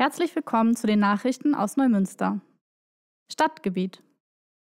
Herzlich willkommen zu den Nachrichten aus Neumünster. Stadtgebiet.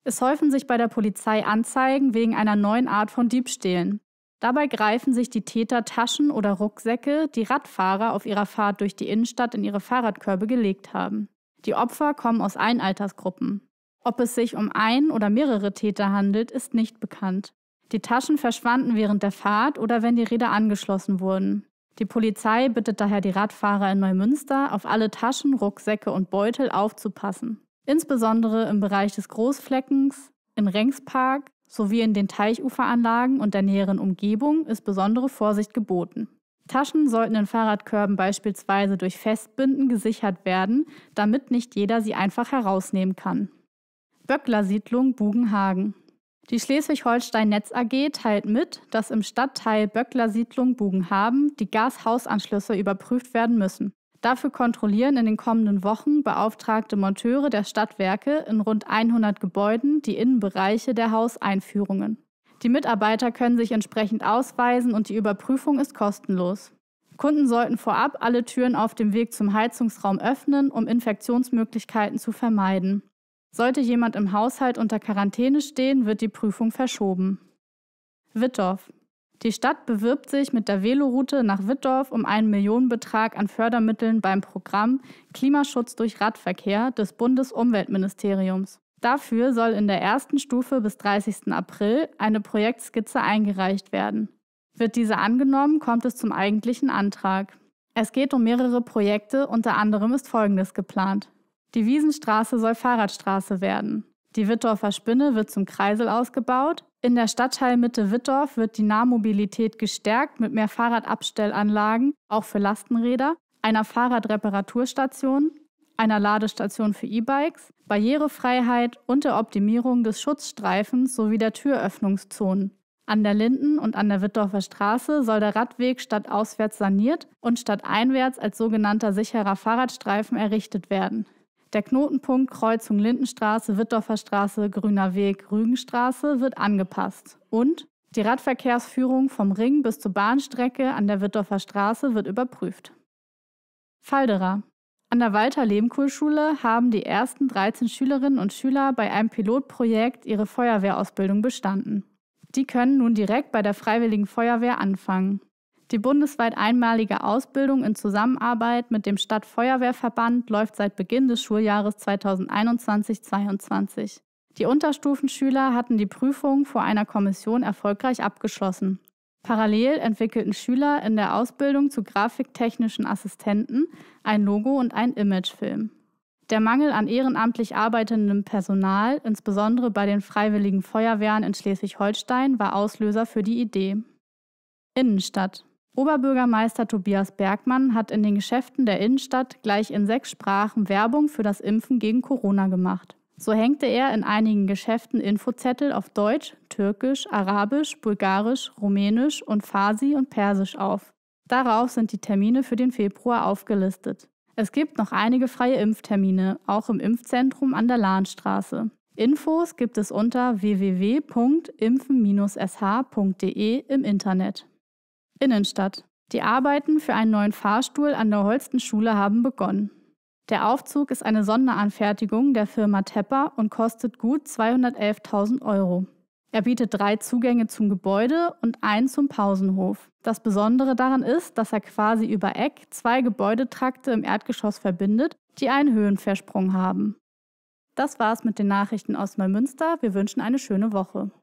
Es häufen sich bei der Polizei Anzeigen wegen einer neuen Art von Diebstählen. Dabei greifen sich die Täter Taschen oder Rucksäcke, die Radfahrer auf ihrer Fahrt durch die Innenstadt in ihre Fahrradkörbe gelegt haben. Die Opfer kommen aus allen Altersgruppen. Ob es sich um ein oder mehrere Täter handelt, ist nicht bekannt. Die Taschen verschwanden während der Fahrt oder wenn die Räder angeschlossen wurden. Die Polizei bittet daher die Radfahrer in Neumünster, auf alle Taschen, Rucksäcke und Beutel aufzupassen. Insbesondere im Bereich des Großfleckens, in Rengspark sowie in den Teichuferanlagen und der näheren Umgebung ist besondere Vorsicht geboten. Taschen sollten in Fahrradkörben beispielsweise durch Festbinden gesichert werden, damit nicht jeder sie einfach herausnehmen kann. Böckler-Siedlung Bugenhagen. Die Schleswig-Holstein Netz AG teilt mit, dass im Stadtteil Böckler Siedlung Bugenhaben die Gashausanschlüsse überprüft werden müssen. Dafür kontrollieren in den kommenden Wochen beauftragte Monteure der Stadtwerke in rund 100 Gebäuden die Innenbereiche der Hauseinführungen. Die Mitarbeiter können sich entsprechend ausweisen und die Überprüfung ist kostenlos. Kunden sollten vorab alle Türen auf dem Weg zum Heizungsraum öffnen, um Infektionsmöglichkeiten zu vermeiden. Sollte jemand im Haushalt unter Quarantäne stehen, wird die Prüfung verschoben. Wittorf. Die Stadt bewirbt sich mit der Veloroute nach Wittorf um einen Millionenbetrag an Fördermitteln beim Programm Klimaschutz durch Radverkehr des Bundesumweltministeriums. Dafür soll in der ersten Stufe bis 30. April eine Projektskizze eingereicht werden. Wird diese angenommen, kommt es zum eigentlichen Antrag. Es geht um mehrere Projekte, unter anderem ist Folgendes geplant. Die Wiesenstraße soll Fahrradstraße werden. Die Wittorfer Spinne wird zum Kreisel ausgebaut. In der Stadtteilmitte Wittorf wird die Nahmobilität gestärkt mit mehr Fahrradabstellanlagen, auch für Lastenräder, einer Fahrradreparaturstation, einer Ladestation für E-Bikes, Barrierefreiheit und der Optimierung des Schutzstreifens sowie der Türöffnungszonen. An der Linden und an der Wittorfer Straße soll der Radweg stadtauswärts saniert und stadteinwärts als sogenannter sicherer Fahrradstreifen errichtet werden. Der Knotenpunkt Kreuzung Lindenstraße, Wittdorfer Straße, Grüner Weg, Rügenstraße wird angepasst und die Radverkehrsführung vom Ring bis zur Bahnstrecke an der Wittdorfer Straße wird überprüft. Falderer. An der Walter-Lehmkuhl-Schule haben die ersten 13 Schülerinnen und Schüler bei einem Pilotprojekt ihre Feuerwehrausbildung bestanden. Die können nun direkt bei der Freiwilligen Feuerwehr anfangen. Die bundesweit einmalige Ausbildung in Zusammenarbeit mit dem Stadtfeuerwehrverband läuft seit Beginn des Schuljahres 2021-22. Die Unterstufenschüler hatten die Prüfung vor einer Kommission erfolgreich abgeschlossen. Parallel entwickelten Schüler in der Ausbildung zu grafiktechnischen Assistenten ein Logo und einen Imagefilm. Der Mangel an ehrenamtlich arbeitendem Personal, insbesondere bei den freiwilligen Feuerwehren in Schleswig-Holstein, war Auslöser für die Idee. Innenstadt Oberbürgermeister Tobias Bergmann hat in den Geschäften der Innenstadt gleich in sechs Sprachen Werbung für das Impfen gegen Corona gemacht. So hängte er in einigen Geschäften Infozettel auf Deutsch, Türkisch, Arabisch, Bulgarisch, Rumänisch und Farsi und Persisch auf. Darauf sind die Termine für den Februar aufgelistet. Es gibt noch einige freie Impftermine, auch im Impfzentrum an der Lahnstraße. Infos gibt es unter www.impfen-sh.de im Internet. Innenstadt. Die Arbeiten für einen neuen Fahrstuhl an der Holstenschule haben begonnen. Der Aufzug ist eine Sonderanfertigung der Firma Tepper und kostet gut 211.000 Euro. Er bietet drei Zugänge zum Gebäude und einen zum Pausenhof. Das Besondere daran ist, dass er quasi über Eck zwei Gebäudetrakte im Erdgeschoss verbindet, die einen Höhenversprung haben. Das war's mit den Nachrichten aus Neumünster. Wir wünschen eine schöne Woche.